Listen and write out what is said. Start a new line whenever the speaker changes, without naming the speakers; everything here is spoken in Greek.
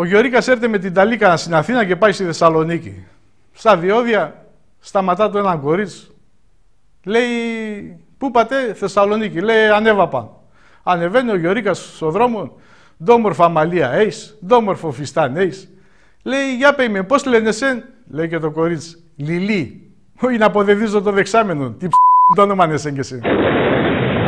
Ο Γιωρίκας έρθει με την Ταλίκα στην Αθήνα και πάει στη Θεσσαλονίκη. Στα διόδια σταματά το ένα κορίτσι. Λέει, πού πάτε, Θεσσαλονίκη. Λέει, ανέβα πάνω. Ανεβαίνει ο Γιωρίκας στο δρόμο. Ντόμορφα μαλλία έχεις, ντόμορφο φιστάν έχεις. Λέει, για πέι με, πώς λένε λέει και το κορίτσι. Λιλί. Όχι να αποδεδίζω το δεξάμενο. Τι ψ... το όνομα είναι και